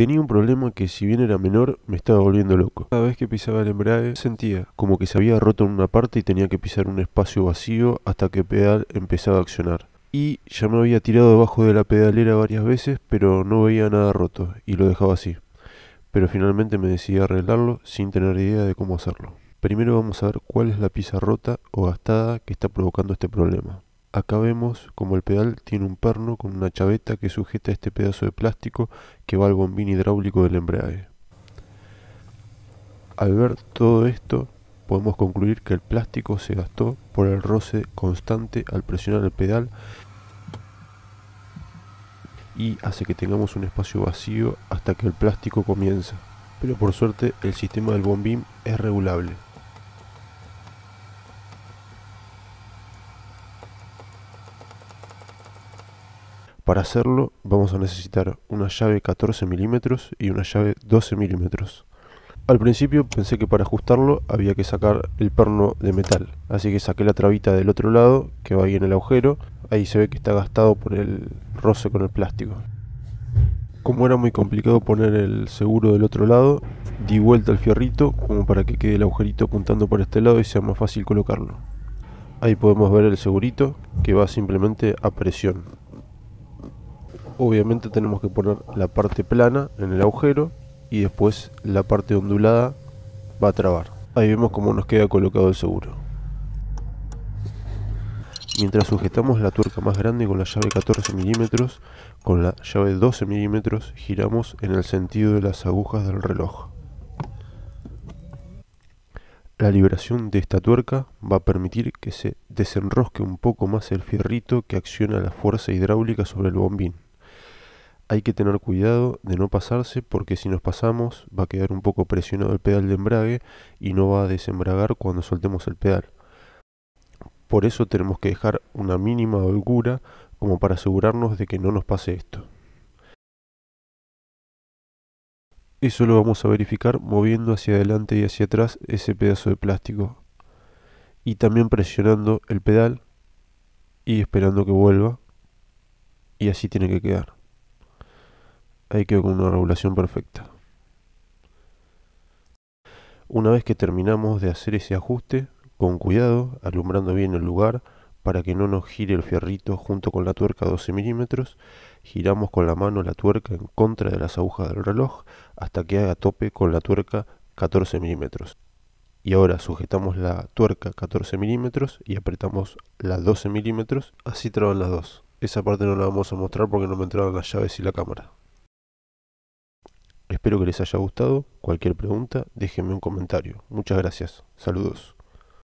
Tenía un problema que si bien era menor me estaba volviendo loco. Cada vez que pisaba el embrague sentía como que se había roto en una parte y tenía que pisar un espacio vacío hasta que el pedal empezaba a accionar. Y ya me había tirado debajo de la pedalera varias veces pero no veía nada roto y lo dejaba así. Pero finalmente me decidí a arreglarlo sin tener idea de cómo hacerlo. Primero vamos a ver cuál es la pieza rota o gastada que está provocando este problema. Acá vemos como el pedal tiene un perno con una chaveta que sujeta este pedazo de plástico que va al bombín hidráulico del embrague. Al ver todo esto, podemos concluir que el plástico se gastó por el roce constante al presionar el pedal y hace que tengamos un espacio vacío hasta que el plástico comienza. Pero por suerte el sistema del bombín es regulable. Para hacerlo vamos a necesitar una llave 14 milímetros y una llave 12 milímetros. Al principio pensé que para ajustarlo había que sacar el perno de metal, así que saqué la trabita del otro lado que va ahí en el agujero, ahí se ve que está gastado por el roce con el plástico. Como era muy complicado poner el seguro del otro lado, di vuelta al fierrito como para que quede el agujerito apuntando por este lado y sea más fácil colocarlo. Ahí podemos ver el segurito que va simplemente a presión obviamente tenemos que poner la parte plana en el agujero y después la parte ondulada va a trabar. Ahí vemos cómo nos queda colocado el seguro. Mientras sujetamos la tuerca más grande con la llave 14 milímetros, con la llave 12 milímetros giramos en el sentido de las agujas del reloj. La liberación de esta tuerca va a permitir que se desenrosque un poco más el fierrito que acciona la fuerza hidráulica sobre el bombín hay que tener cuidado de no pasarse porque si nos pasamos va a quedar un poco presionado el pedal de embrague y no va a desembragar cuando soltemos el pedal. Por eso tenemos que dejar una mínima holgura como para asegurarnos de que no nos pase esto. Eso lo vamos a verificar moviendo hacia adelante y hacia atrás ese pedazo de plástico. Y también presionando el pedal y esperando que vuelva. Y así tiene que quedar hay que con una regulación perfecta. Una vez que terminamos de hacer ese ajuste, con cuidado, alumbrando bien el lugar para que no nos gire el fierrito junto con la tuerca 12 milímetros, giramos con la mano la tuerca en contra de las agujas del reloj hasta que haga tope con la tuerca 14 milímetros. Y ahora sujetamos la tuerca 14 milímetros y apretamos las 12 milímetros, así traban las dos. Esa parte no la vamos a mostrar porque no me entraron las llaves y la cámara. Espero que les haya gustado. Cualquier pregunta, déjenme un comentario. Muchas gracias. Saludos.